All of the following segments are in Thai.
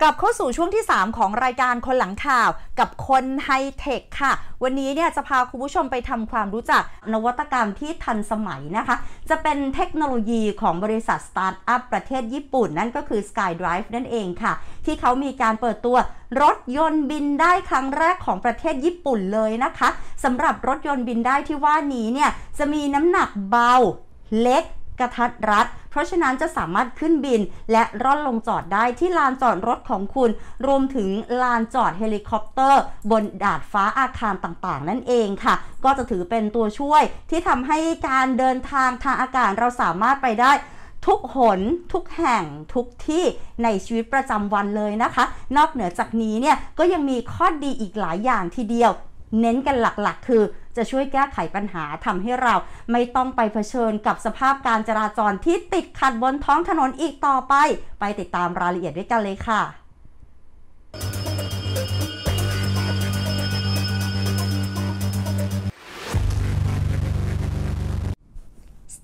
กลับเข้าสู่ช่วงที่ 3 ของรายการคนหลังข่าวกับคนไฮเทคค่ะ วันนี้เนี่ยจะพาคุณผู้ชมไปทำความรู้จัก นวัตกรรมที่ทันสมัยนะคะ จะเป็นเทคโนโลยีของบริษัทสตาร์ทอัพประเทศญี่ปุ่นนั่นก็คือ SkyDrive นั่นเองค่ะ ที่เขามีการเปิดตัวรถยนต์บินได้ครั้งแรกของประเทศญี่ปุ่นเลยนะคะสำหรับรถยนต์บินได้ที่ว่านี้เนี่ยจะมีน้ำหนักเบา เล็ก กระทัดรัดราะฉะนั้นจะสามารถขึ้นบินและร่อนลงจอดได้ที่ลานจอดรถของคุณ รวมถึงลานจอดเฮลิคอปเตอร์ บนดาดฟ้าอาคารต่าง ๆ นั่นเองค่ะ ก็จะถือเป็นตัวช่วยที่ทำให้การเดินทางทางอากาศเราสามารถไปได้ทุกหนทุกแห่งทุกที่ในชีวิตประจำวันเลยนะคะ นอกเหนือจากนี้เนี่ย ก็ยังมีข้อดีอีกหลายอย่างทีเดียวเน้นกันหลัก ๆ คือจะช่วยแก้ไขปัญหาทำให้เราไม่ต้องไปเผชิญกับสภาพการจราจรที่ติดขัดบนท้องถนนอีกต่อไป ไปติดตามรายละเอียดด้วยกันเลยค่ะ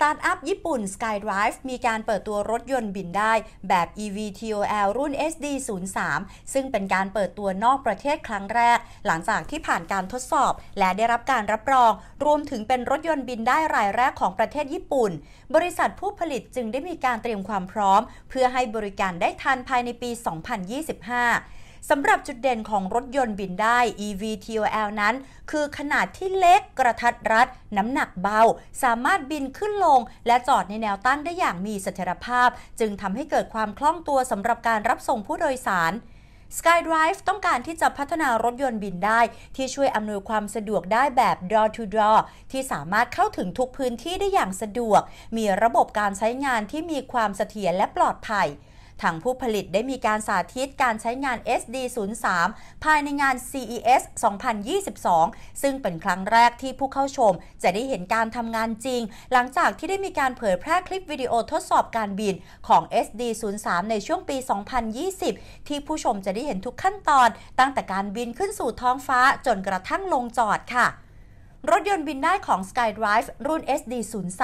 ตาร์ทอัพญี่ปุ่น SkyDrive มีการเปิดตัวรถยนต์บินได้แบบ EVTOL รุ่น SD03 ซึ่งเป็นการเปิดตัวนอกประเทศครั้งแรก หลังจากที่ผ่านการทดสอบและได้รับการรับรอง รวมถึงเป็นรถยนต์บินได้รายแรกของประเทศญี่ปุ่น บริษัทผู้ผลิตจึงได้มีการเตรียมความพร้อม เพื่อให้บริการได้ทันภายในปี 2025สำหรับจุดเด่นของรถยนต์บินได้ EV TOL นั้นคือขนาดที่เล็กกระทัดรัด น้ำหนักเบา สามารถบินขึ้นลงและจอดในแนวตั้งได้อย่างมีเสถียรภาพ จึงทำให้เกิดความคล่องตัวสำหรับการรับส่งผู้โดยสาร SkyDrive ต้องการที่จะพัฒนารถยนต์บินได้ที่ช่วยอำนวยความสะดวกได้แบบ door to door ที่สามารถเข้าถึงทุกพื้นที่ได้อย่างสะดวก มีระบบการใช้งานที่มีความเสถียรและปลอดภัยทางผู้ผลิตได้มีการสาธิตการใช้งาน SD03 ภายในงาน CES 2022 ซึ่งเป็นครั้งแรกที่ผู้เข้าชมจะได้เห็นการทำงานจริง หลังจากที่ได้มีการเผยแพร่คลิปวิดีโอทดสอบการบินของ SD03 ในช่วงปี 2020 ที่ผู้ชมจะได้เห็นทุกขั้นตอน ตั้งแต่การบินขึ้นสู่ท้องฟ้าจนกระทั่งลงจอดค่ะรถยนต์บินได้ของ SkyDrive รุ่น SD03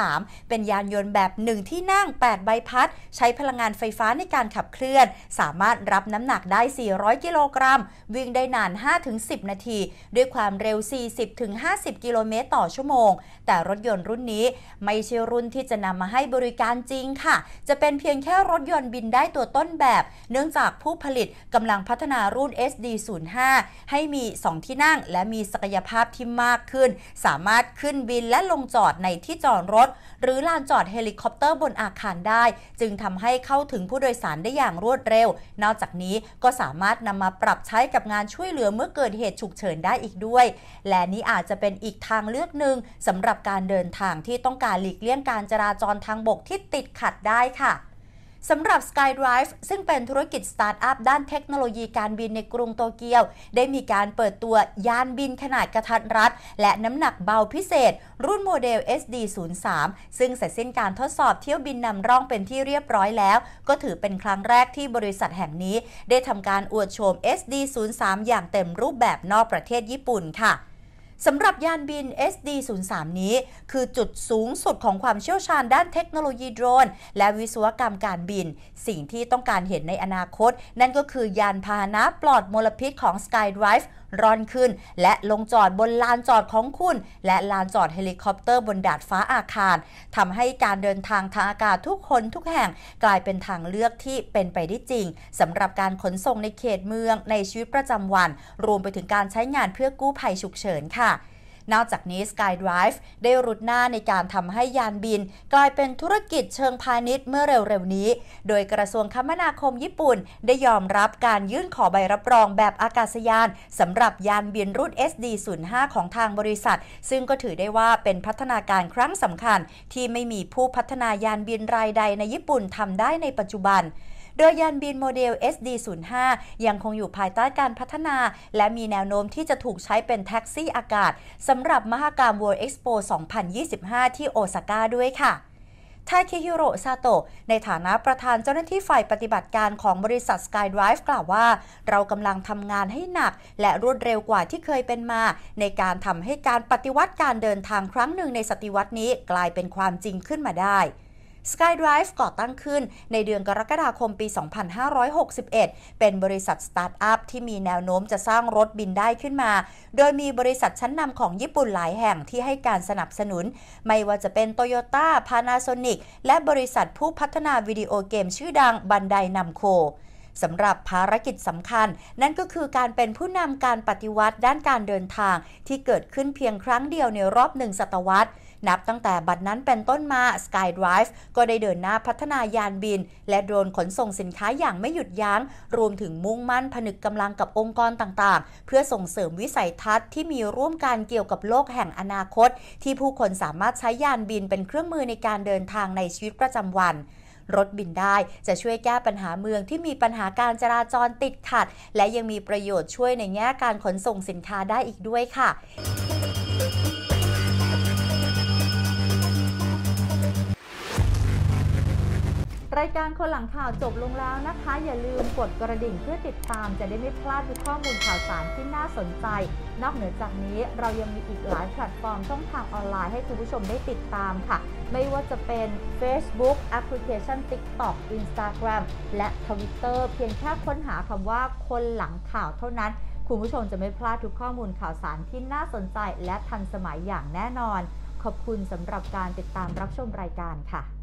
เป็นยานยนต์แบบ 1 ที่นั่ง 8 ใบพัดใช้พลังงานไฟฟ้าในการขับเคลื่อน สามารถรับน้ำหนักได้ 400 กิโลกรัม วิ่งได้นาน 5-10 นาที ด้วยความเร็ว 40-50 กิโลเมตรต่อชั่วโมง แต่รถยนต์รุ่นนี้ไม่ใช่รุ่นที่จะนำมาให้บริการจริงค่ะ จะเป็นเพียงแค่รถยนต์บินได้ตัวต้นแบบ เนื่องจากผู้ผลิตกำลังพัฒนารุ่น SD05 ให้มี 2 ที่นั่งและมีศักยภาพที่มากขึ้นสามารถขึ้นบินและลงจอดในที่จอดรถ หรือลานจอดเฮลิคอปเตอร์บนอาคารได้ จึงทำให้เข้าถึงผู้โดยสารได้อย่างรวดเร็ว นอกจากนี้ก็สามารถนำมาปรับใช้กับงานช่วยเหลือเมื่อเกิดเหตุฉุกเฉินได้อีกด้วย และนี้อาจจะเป็นอีกทางเลือกหนึ่งสำหรับการเดินทางที่ต้องการหลีกเลี่ยงการจราจรทางบกที่ติดขัดได้ค่ะสำหรับ SkyDrive ซึ่งเป็นธุรกิจสตาร์ทอัพด้านเทคโนโลยีการบินในกรุงโตเกียว ได้มีการเปิดตัวยานบินขนาดกระทัดรัดและน้ำหนักเบาพิเศษ รุ่นโมเดล SD03 ซึ่งเสร็จสิ้นการทดสอบเที่ยวบินนำร่องเป็นที่เรียบร้อยแล้ว ก็ถือเป็นครั้งแรกที่บริษัทแห่งนี้ได้ทำการอวดโฉม SD03 อย่างเต็มรูปแบบนอกประเทศญี่ปุ่นค่ะสำหรับยานบิน SD03 นี้ คือจุดสูงสุดของความเชี่ยวชาญด้านเทคโนโลยีโดรน และวิศวกรรมการบิน สิ่งที่ต้องการเห็นในอนาคต นั่นก็คือ ยานพาหนะปลอดมลพิษของ SkyDrive ร่อนขึ้นและลงจอดบนลานจอดของคุณ และลานจอดเฮลิคอปเตอร์บนดาดฟ้าอาคารทำให้การเดินทางทางอากาศทุกคนทุกแห่งกลายเป็นทางเลือกที่เป็นไปได้จริงสำหรับการขนส่งในเขตเมืองในชีวิตประจำวัน รวมไปถึงการใช้งานเพื่อกู้ภัยฉุกเฉินค่ะนอกจากนี้ SkyDrive ได้รุดหน้าในการทำให้ยานบินกลายเป็นธุรกิจเชิงพาณิชย์เมื่อเร็วๆนี้ โดยกระทรวงคมนาคมญี่ปุ่นได้ยอมรับการยื่นขอใบรับรองแบบอากาศยานสำหรับยานบินรุ่น SD05 ของทางบริษัท ซึ่งก็ถือได้ว่าเป็นพัฒนาการครั้งสำคัญที่ไม่มีผู้พัฒนายานบินรายใดในญี่ปุ่นทำได้ในปัจจุบันโดยยานบินโมเดล SD05 ยังคงอยู่ภายใต้การพัฒนา และมีแนวโน้มที่จะถูกใช้เป็นแท็กซี่อากาศ สำหรับมหกรรม World Expo 2025 ที่โอซาก้าด้วยค่ะ ทาเคฮิโรซาโตะ ในฐานะประธานเจ้าหน้าที่ฝ่ายปฏิบัติการของบริษัท SkyDrive กล่าวว่า เรากำลังทำงานให้หนักและรวดเร็วกว่าที่เคยเป็นมา ในการทำให้การปฏิวัติการเดินทางครั้งหนึ่งในศตวรรษนี้กลายเป็นความจริงขึ้นมาได้ SkyDrive ก่อตั้งขึ้น ในเดือนกรกฎาคมปี 2561 เป็นบริษัทสตาร์ทอัพที่มีแนวโน้มจะสร้างรถบินได้ขึ้นมา โดยมีบริษัทชั้นนำของญี่ปุ่นหลายแห่งที่ให้การสนับสนุน ไม่ว่าจะเป็นโตโยต้า Panasonic และบริษัทผู้พัฒนาวิดีโอเกมชื่อดังบันไดนำโคสำหรับภารกิจสำคัญ นั่นก็คือการเป็นผู้นำการปฏิวัติด้านการเดินทาง ที่เกิดขึ้นเพียงครั้งเดียวในรอบหนึ่งศตวรรษ นับตั้งแต่บัดนั้นเป็นต้นมา SkyDrive ก็ได้เดินหน้าพัฒนายานบิน และโดรนขนส่งสินค้าอย่างไม่หยุดยัง้งรวมถึงมุ่งมั่น ผนึกกำลังกับองค์กรต่างๆ เพื่อส่งเสริมวิสัยทัศน์ที่มีร่วมการเกี่ยวกับโลกแห่งอนาคต ที่ผู้คนสามารถใช้ยานบินเป็นเครื่องมือในการเดินทางในชีวิตประจำวันรถบินได้จะช่วยแก้ปัญหาเมืองที่มีปัญหาการจราจรติดขัด และยังมีประโยชน์ช่วยในแง่การขนส่งสินค้าได้อีกด้วยค่ะ รายการคนหลังข่าวจบลงแล้วนะคะ อย่าลืมกดกระดิ่งเพื่อติดตามจะได้ไม่พลาดทุกข้อมูลข่าวสารที่น่าสนใจ นอกเหนือจากนี้เรายังมีอีกหลายแพลตฟอร์มช่องทางออนไลน์ให้คุณผู้ชมได้ติดตามค่ะไม่ว่าจะเป็น Facebook แอปพลิเคชัน TikTok Instagram และ Twitter เพียงแค่ค้นหาคำว่าคนหลังข่าวเท่านั้น คุณผู้ชมจะไม่พลาดทุกข้อมูลข่าวสารที่น่าสนใจ และทันสมัยอย่างแน่นอน ขอบคุณสำหรับการติดตามรับชมรายการค่ะ